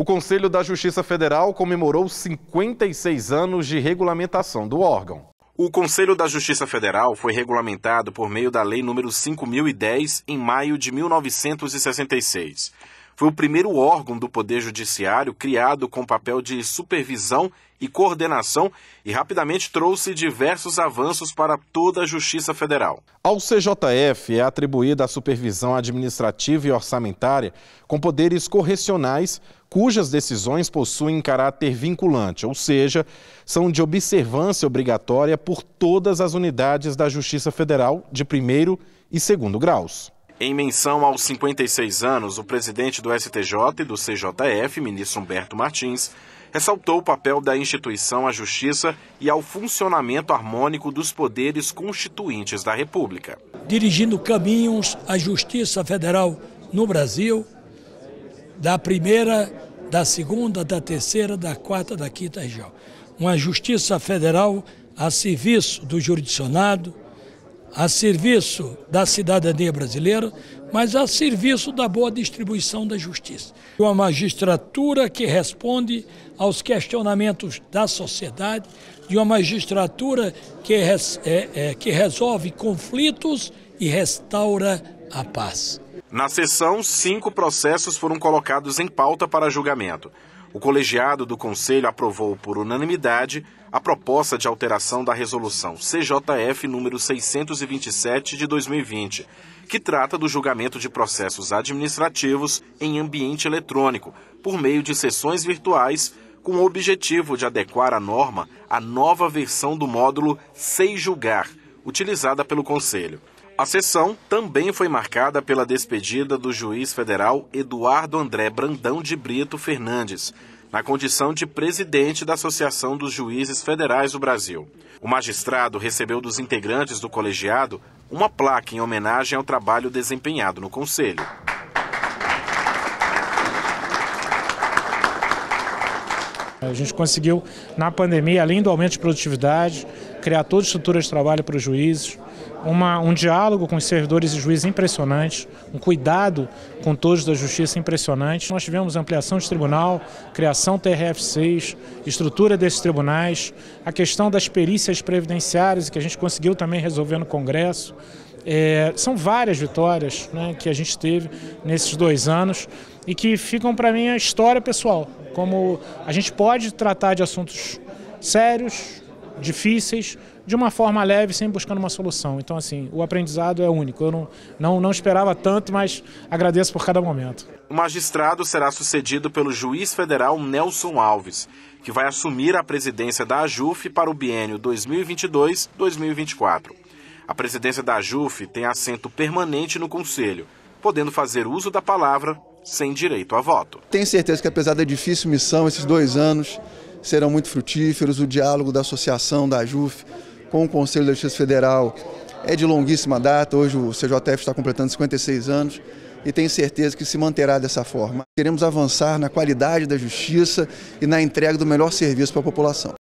O Conselho da Justiça Federal comemorou 56 anos de regulamentação do órgão. O Conselho da Justiça Federal foi regulamentado por meio da Lei nº 5010 em maio de 1966. Foi o primeiro órgão do Poder Judiciário criado com papel de supervisão e coordenação e rapidamente trouxe diversos avanços para toda a Justiça Federal. Ao CJF é atribuída a supervisão administrativa e orçamentária com poderes correcionais cujas decisões possuem caráter vinculante, ou seja, são de observância obrigatória por todas as unidades da Justiça Federal de primeiro e segundo graus. Em menção aos 56 anos, o presidente do STJ e do CJF, ministro Humberto Martins, ressaltou o papel da instituição à justiça e ao funcionamento harmônico dos poderes constituintes da República. Dirigindo caminhos à justiça federal no Brasil, da primeira, da segunda, da terceira, da quarta, da quinta região. Uma justiça federal a serviço do jurisdicionado, a serviço da cidadania brasileira, mas a serviço da boa distribuição da justiça. Uma magistratura que responde aos questionamentos da sociedade, de uma magistratura que, res, é, é, que resolve conflitos e restaura a paz. Na sessão, cinco processos foram colocados em pauta para julgamento. O colegiado do Conselho aprovou por unanimidade a proposta de alteração da resolução CJF número 627 de 2020, que trata do julgamento de processos administrativos em ambiente eletrônico, por meio de sessões virtuais, com o objetivo de adequar a norma à nova versão do módulo Sei Julgar, utilizada pelo Conselho. A sessão também foi marcada pela despedida do juiz federal Eduardo André Brandão de Brito Fernandes, na condição de presidente da Associação dos Juízes Federais do Brasil. O magistrado recebeu dos integrantes do colegiado uma placa em homenagem ao trabalho desempenhado no Conselho. A gente conseguiu, na pandemia, além do aumento de produtividade, criar toda a estrutura de trabalho para os juízes, uma, um diálogo com os servidores e juízes impressionante, um cuidado com todos da justiça impressionante. Nós tivemos ampliação de tribunal, criação TRF6, estrutura desses tribunais, a questão das perícias previdenciárias, que a gente conseguiu também resolver no Congresso. É, são várias vitórias né, que a gente teve nesses dois anos e que ficam para mim a história pessoal. Como a gente pode tratar de assuntos sérios, difíceis, de uma forma leve, sem buscando uma solução. Então, assim, o aprendizado é único. Eu não, não, não esperava tanto, mas agradeço por cada momento. O magistrado será sucedido pelo juiz federal Nelson Alves, que vai assumir a presidência da AJUF para o biênio 2022-2024. A presidência da JUF tem assento permanente no Conselho, podendo fazer uso da palavra sem direito a voto. Tenho certeza que, apesar da difícil missão, esses dois anos serão muito frutíferos. O diálogo da associação da JUF com o Conselho da Justiça Federal é de longuíssima data. Hoje o CJF está completando 56 anos e tenho certeza que se manterá dessa forma. Queremos avançar na qualidade da justiça e na entrega do melhor serviço para a população.